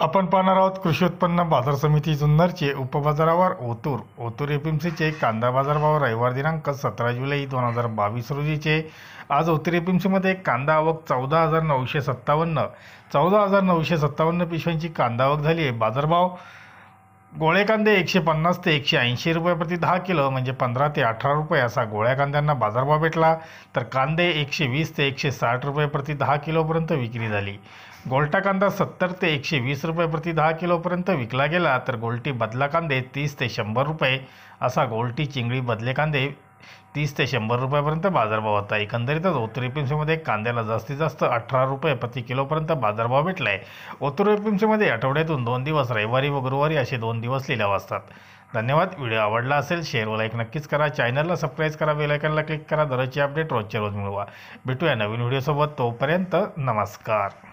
आपण पाहणार आहोत कृषी उत्पन्न बाजार समिती जुन्नरचे उपबाजारावर ओतूर ओतूर एफ एम कांदा बाजारभाव रविवार दिनांक सतरा जुलै दोन हजार बावीस रोजीचे आज ओतूर एफ एम कांदा आवक चौदा हजार नऊशे सत्तावन्न चौदा हजार नऊशे सत्तावन्न पिशव्यांची कांदा आवक झाली आहे बाजारभाव गोळे कांदे एकशे पन्नास ते एकशे ऐंशी रुपये प्रति दहा किलो म्हणजे पंधरा ते अठरा रुपये असा गोळ्या कांद्यांना बाजारभाव भेटला तर कांदे एकशे वीस ते एकशे साठ रुपये प्रति दहा किलोपर्यंत विक्री झाली गोलटा कांदा सत्तर ते एकशे वीस रुपये प्रति दहा किलोपर्यंत विकला गेला तर गोलटी बदला कांदे तीस ते शंभर रुपये असा गोलटी चिंगळी बदले कांदे तीस ते शंभर रुपयापर्यंत बाजारभाव होता एकंदरीतच उत्तरी पिंशीमध्ये कांद्याला जास्तीत जास्त अठरा रुपये प्रति किलोपर्यंत बाजारभाव भेटला आहे ओतरी आठवड्यातून दोन दिवस रविवारी व गुरुवारी असे दोन दिवस लिलाव असतात धन्यवाद व्हिडिओ आवडला असेल शेअर लाईक नक्कीच करा चॅनलला सबस्क्राईब करा बेलायकनला क्लिक करा दररोजची अपडेट रोजच्या रोज मिळवा भेटूया नवीन व्हिडिओसोबत तोपर्यंत नमस्कार